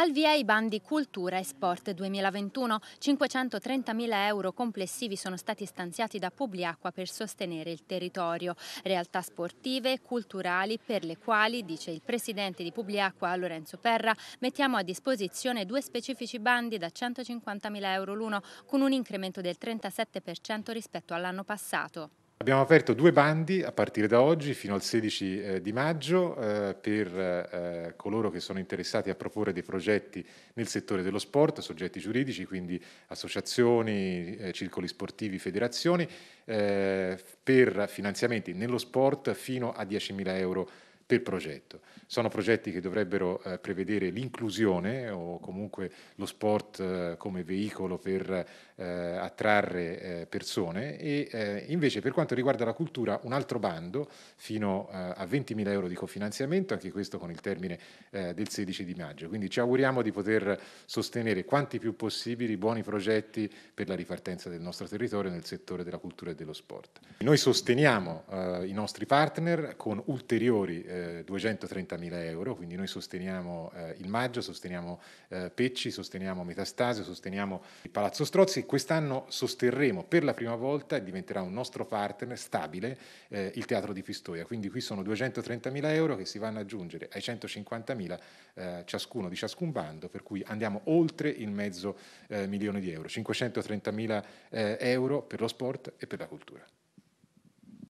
Al via i bandi Cultura e Sport 2021, 530.000 euro complessivi sono stati stanziati da Publiacqua per sostenere il territorio, realtà sportive e culturali per le quali, dice il presidente di Publiacqua Lorenzo Perra, mettiamo a disposizione due specifici bandi da 150.000 euro l'uno con un incremento del 37% rispetto all'anno passato. Abbiamo aperto due bandi a partire da oggi fino al 16 eh, di maggio eh, per eh, coloro che sono interessati a proporre dei progetti nel settore dello sport, soggetti giuridici, quindi associazioni, eh, circoli sportivi, federazioni, eh, per finanziamenti nello sport fino a 10.000 euro per progetto. Sono progetti che dovrebbero eh, prevedere l'inclusione o comunque lo sport eh, come veicolo per eh, attrarre eh, persone e eh, invece per quanto riguarda la cultura un altro bando fino eh, a 20.000 euro di cofinanziamento, anche questo con il termine del 16 di maggio. Quindi ci auguriamo di poter sostenere quanti più possibili buoni progetti per la ripartenza del nostro territorio nel settore della cultura e dello sport. Noi sosteniamo i nostri partner con ulteriori eh, 230.000 euro, quindi noi sosteniamo eh, il Maggio, sosteniamo eh, Pecci, sosteniamo Metastasio, sosteniamo il Palazzo Strozzi, quest'anno sosterremo per la prima volta e diventerà un nostro partner stabile eh, il Teatro di Pistoia, quindi qui sono 230.000 euro che si vanno ad aggiungere ai 150.000 eh, ciascuno di ciascun bando, per cui andiamo oltre il mezzo eh, milione di euro, 530.000 euro per lo sport e per la cultura.